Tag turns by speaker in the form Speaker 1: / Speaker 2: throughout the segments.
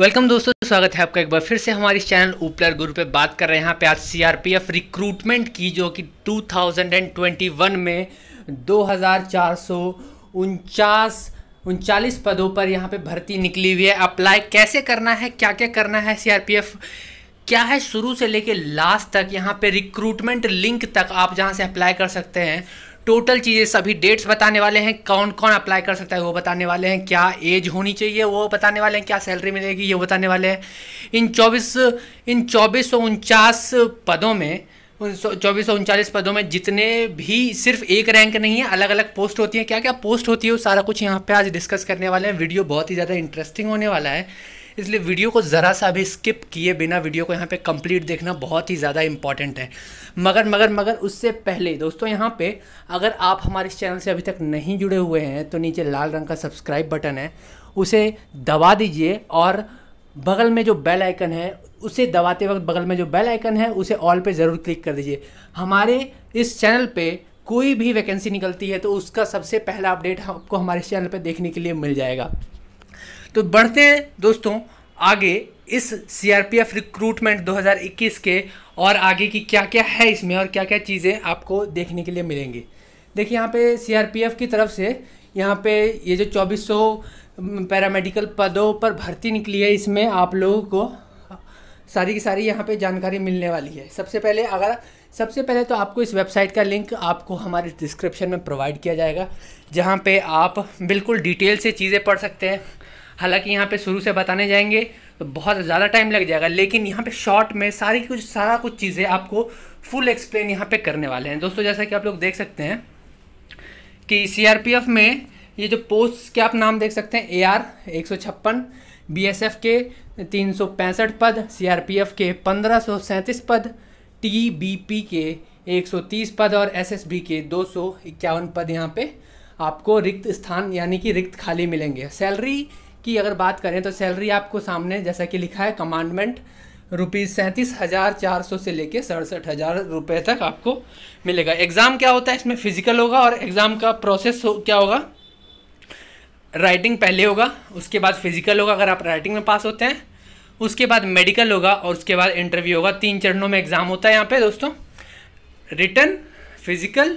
Speaker 1: welcome दोस्तों स्वागत है आपका एक बार फिर से हमारे चैनल उपलर गुरु पे बात कर रहे हैं यहाँ पे आज सीआरपीएफ रिक्रूटमेंट की जो कि 2021 में दो हज़ार चार सौ उनचास पदों पर यहाँ पे भर्ती निकली हुई है अप्लाई कैसे करना है क्या क्या करना है सीआरपीएफ क्या है शुरू से लेके लास्ट तक यहाँ पे रिक्रूटमेंट लिंक तक आप जहाँ से अप्लाई कर सकते हैं टोटल चीज़ें सभी डेट्स बताने वाले हैं कौन कौन अप्लाई कर सकता है वो बताने वाले हैं क्या एज होनी चाहिए वो बताने वाले हैं क्या सैलरी मिलेगी ये बताने वाले हैं इन चौबीस इन चौबीस सौ उनचास पदों में चौबीस सौ उनचालीस पदों में जितने भी सिर्फ एक रैंक नहीं है अलग अलग पोस्ट होती हैं क्या क्या पोस्ट होती है वो सारा कुछ यहाँ पे आज डिस्कस करने वाले हैं वीडियो बहुत ही ज़्यादा इंटरेस्टिंग होने वाला है इसलिए वीडियो को ज़रा सा भी स्किप किए बिना वीडियो को यहाँ पे कंप्लीट देखना बहुत ही ज़्यादा इंपॉर्टेंट है मगर मगर मगर उससे पहले दोस्तों यहाँ पे अगर आप हमारे चैनल से अभी तक नहीं जुड़े हुए हैं तो नीचे लाल रंग का सब्सक्राइब बटन है उसे दबा दीजिए और बगल में जो बेल आइकन है उसे दबाते वक्त बगल में जो बेल आइकन है उसे ऑल पे ज़रूर क्लिक कर दीजिए हमारे इस चैनल पे कोई भी वैकेंसी निकलती है तो उसका सबसे पहला अपडेट आपको हमारे चैनल पे देखने के लिए मिल जाएगा तो बढ़ते हैं दोस्तों आगे इस सीआरपीएफ रिक्रूटमेंट 2021 के और आगे की क्या क्या है इसमें और क्या क्या चीज़ें आपको देखने के लिए मिलेंगी देखिए यहाँ पे सीआरपीएफ की तरफ से यहाँ पे ये जो 2400 पैरामेडिकल पदों पर भर्ती निकली है इसमें आप लोगों को सारी की सारी यहाँ पे जानकारी मिलने वाली है सबसे पहले अगर सबसे पहले तो आपको इस वेबसाइट का लिंक आपको हमारे डिस्क्रिप्शन में प्रोवाइड किया जाएगा जहाँ पे आप बिल्कुल डिटेल से चीज़ें पढ़ सकते हैं हालांकि यहाँ पे शुरू से बताने जाएंगे तो बहुत ज़्यादा टाइम लग जाएगा लेकिन यहाँ पे शॉर्ट में सारी कुछ सारा कुछ चीज़ें आपको फुल एक्सप्लेन यहाँ पे करने वाले हैं दोस्तों जैसा कि आप लोग देख सकते हैं कि सी में ये जो पोस्ट के आप नाम देख सकते हैं ए आर एक सौ छप्पन के तीन सौ पैंसठ पद सी के पंद्रह सौ सैंतीस पद टी के एक सौ तीस पद और एस के दो सौ इक्यावन पद यहाँ पे आपको रिक्त स्थान यानी कि रिक्त खाली मिलेंगे सैलरी की अगर बात करें तो सैलरी आपको सामने जैसा कि लिखा है कमांडमेंट रुपीज़ सैंतीस हज़ार चार सौ से लेके सड़सठ हज़ार रुपये तक आपको मिलेगा एग्ज़ाम क्या होता है इसमें फ़िज़िकल होगा और एग्ज़ाम का प्रोसेस हो, क्या होगा राइटिंग पहले होगा उसके बाद फिज़िकल होगा अगर आप राइटिंग में पास होते हैं उसके बाद मेडिकल होगा और उसके बाद इंटरव्यू होगा तीन चरणों में एग्ज़ाम होता है यहाँ पे दोस्तों रिटर्न फिज़िकल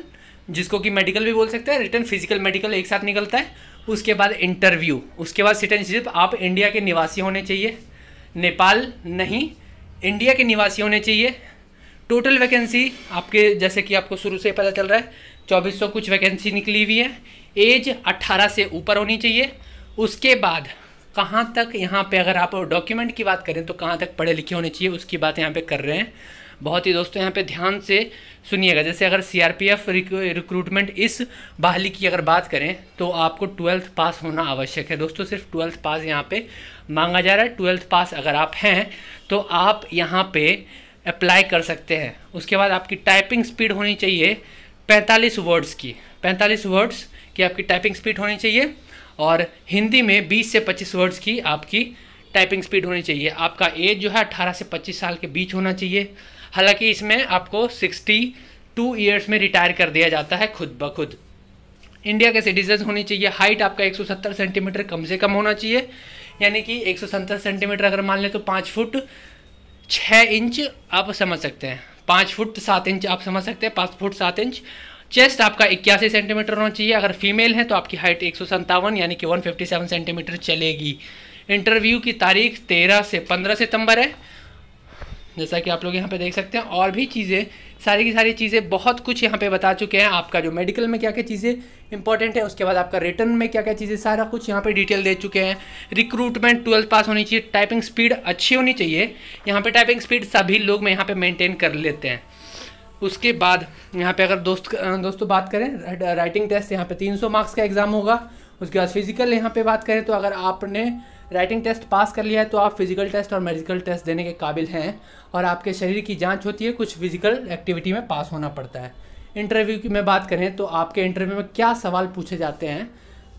Speaker 1: जिसको कि मेडिकल भी बोल सकते हैं रिटर्न फिजिकल मेडिकल एक साथ निकलता है उसके बाद इंटरव्यू उसके बाद सिटीजनशिप आप इंडिया के निवासी होने चाहिए नेपाल नहीं इंडिया के निवासी होने चाहिए टोटल वैकेंसी आपके जैसे कि आपको शुरू से पता चल रहा है चौबीस सौ कुछ वैकेंसी निकली हुई है एज अट्ठारह से ऊपर होनी चाहिए उसके बाद कहाँ तक यहाँ पे अगर आप डॉक्यूमेंट की बात करें तो कहाँ तक पढ़े लिखे होने चाहिए उसकी बात यहाँ पे कर रहे हैं बहुत ही दोस्तों यहाँ पे ध्यान से सुनिएगा जैसे अगर सीआरपीएफ रिक्रूटमेंट इस बहाली की अगर बात करें तो आपको ट्वेल्थ पास होना आवश्यक है दोस्तों सिर्फ ट्वेल्थ पास यहाँ पे मांगा जा रहा है ट्वेल्थ पास अगर आप हैं तो आप यहाँ पे अप्लाई कर सकते हैं उसके बाद आपकी टाइपिंग स्पीड होनी चाहिए पैंतालीस वर्ड्स की पैंतालीस वर्ड्स की आपकी टाइपिंग स्पीड होनी चाहिए और हिंदी में बीस से पच्चीस वर्ड्स की आपकी टाइपिंग स्पीड होनी चाहिए आपका एज जो है अट्ठारह से पच्चीस साल के बीच होना चाहिए हालांकि इसमें आपको सिक्सटी टू ईयर्स में रिटायर कर दिया जाता है खुद ब खुद इंडिया के सिटीजन होनी चाहिए हाइट आपका 170 सेंटीमीटर कम से कम होना चाहिए यानी कि एक सेंटीमीटर अगर मान लें तो पाँच फुट छः इंच आप समझ सकते हैं पाँच फुट सात इंच आप समझ सकते हैं पाँच फुट सात इंच चेस्ट आपका इक्यासी सेंटीमीटर होना चाहिए अगर फीमेल है तो आपकी हाइट एक यानी कि 157 सेंटीमीटर चलेगी इंटरव्यू की तारीख 13 से 15 सितंबर है जैसा कि आप लोग यहाँ पे देख सकते हैं और भी चीज़ें सारी की सारी चीज़ें बहुत कुछ यहाँ पे बता चुके हैं आपका जो मेडिकल में क्या क्या चीज़ें इंपॉर्टेंट है उसके बाद आपका रिटर्न में क्या क्या चीज़ें सारा कुछ यहाँ पे डिटेल दे चुके हैं रिक्रूटमेंट ट्वेल्थ पास होनी चाहिए टाइपिंग स्पीड अच्छी होनी चाहिए यहाँ पर टाइपिंग स्पीड सभी लोग यहाँ पर मेनटेन कर लेते हैं उसके बाद यहाँ पे अगर दोस्त दोस्तों बात करें राइटिंग टेस्ट यहाँ पे तीन मार्क्स का एग्ज़ाम होगा उसके बाद फिजिकल यहाँ पे बात करें तो अगर आपने राइटिंग टेस्ट पास कर लिया है तो आप फिजिकल टेस्ट और मेडिकल टेस्ट देने के काबिल हैं और आपके शरीर की जांच होती है कुछ फिजिकल एक्टिविटी में पास होना पड़ता है इंटरव्यू की मैं बात करें तो आपके इंटरव्यू में क्या सवाल पूछे जाते हैं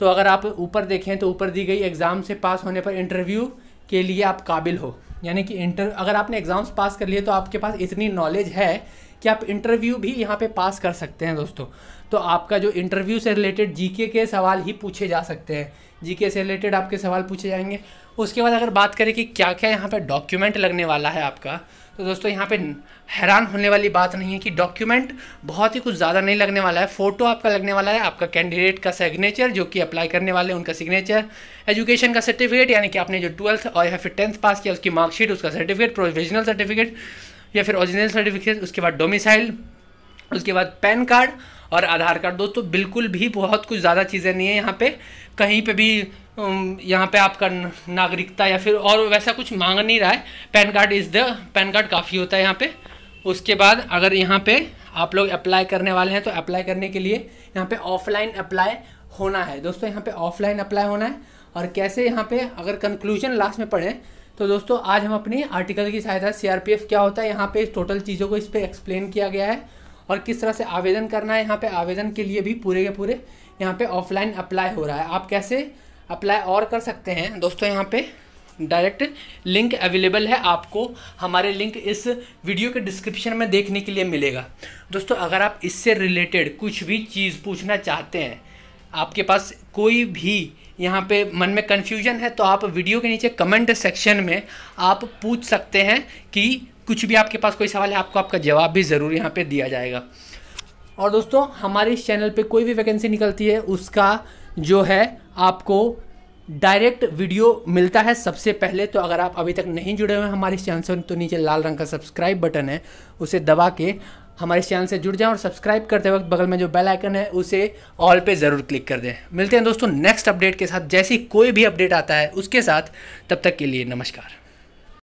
Speaker 1: तो अगर आप ऊपर देखें तो ऊपर दी गई एग्ज़ाम से पास होने पर इंटरव्यू के लिए आप काबिल हो यानी कि इंटर अगर आपने एग्ज़ाम्स पास कर लिए तो आपके पास इतनी नॉलेज है कि आप इंटरव्यू भी यहाँ पे पास कर सकते हैं दोस्तों तो आपका जो इंटरव्यू से रिलेटेड जीके के सवाल ही पूछे जा सकते हैं जीके से रिलेटेड आपके सवाल पूछे जाएंगे उसके बाद अगर बात करें कि क्या क्या यहाँ पर डॉक्यूमेंट लगने वाला है आपका तो दोस्तों यहाँ पे हैरान होने वाली बात नहीं है कि डॉक्यूमेंट बहुत ही कुछ ज़्यादा नहीं लगने वाला है फ़ोटो आपका लगने वाला है आपका कैंडिडेट का सिग्नेचर जो कि अप्लाई करने वाले उनका सिग्नेचर एजुकेशन का सर्टिफिकेट यानी कि आपने जो ट्वेल्थ और या फिर टेंथ पास किया उसकी मार्कशीट उसका सर्टिफिकेट प्रोविजनल सर्टिफिकेट या फिर ओरिजिनल सर्टिफिकेट उसके बाद डोमिसाइल उसके बाद पैन कार्ड और आधार कार्ड दोस्तों बिल्कुल भी बहुत कुछ ज़्यादा चीज़ें नहीं है यहाँ पे कहीं पे भी यहाँ पे आपका नागरिकता या फिर और वैसा कुछ मांग नहीं रहा है PAN card is the PAN card काफ़ी होता है यहाँ पे उसके बाद अगर यहाँ पे आप लोग अप्लाई करने वाले हैं तो अप्लाई करने के लिए यहाँ पे ऑफलाइन अप्लाई होना है दोस्तों यहाँ पे ऑफलाइन अप्लाई होना है और कैसे यहाँ पे अगर कंक्लूजन लास्ट में पढ़ें तो दोस्तों आज हम अपनी आर्टिकल की सहायता सी क्या होता है यहाँ पर टोटल चीज़ों को इस पर एक्सप्लेन किया गया है और किस तरह से आवेदन करना है यहाँ पर आवेदन के लिए भी पूरे के पूरे यहाँ पर ऑफलाइन अप्लाई हो रहा है आप कैसे अप्लाई और कर सकते हैं दोस्तों यहाँ पे डायरेक्ट लिंक अवेलेबल है आपको हमारे लिंक इस वीडियो के डिस्क्रिप्शन में देखने के लिए मिलेगा दोस्तों अगर आप इससे रिलेटेड कुछ भी चीज़ पूछना चाहते हैं आपके पास कोई भी यहाँ पे मन में कन्फ्यूजन है तो आप वीडियो के नीचे कमेंट सेक्शन में आप पूछ सकते हैं कि कुछ भी आपके पास कोई सवाल है आपको आपका जवाब भी ज़रूर यहाँ पे दिया जाएगा और दोस्तों हमारे इस चैनल पे कोई भी वैकेंसी निकलती है उसका जो है आपको डायरेक्ट वीडियो मिलता है सबसे पहले तो अगर आप अभी तक नहीं जुड़े हुए हैं हमारे चैनल से तो नीचे लाल रंग का सब्सक्राइब बटन है उसे दबा के हमारे चैनल से जुड़ जाएं और सब्सक्राइब करते वक्त बगल में जो बेल आइकन है उसे ऑल पे ज़रूर क्लिक कर दें मिलते हैं दोस्तों नेक्स्ट अपडेट के साथ जैसी कोई भी अपडेट आता है उसके साथ तब तक के लिए नमस्कार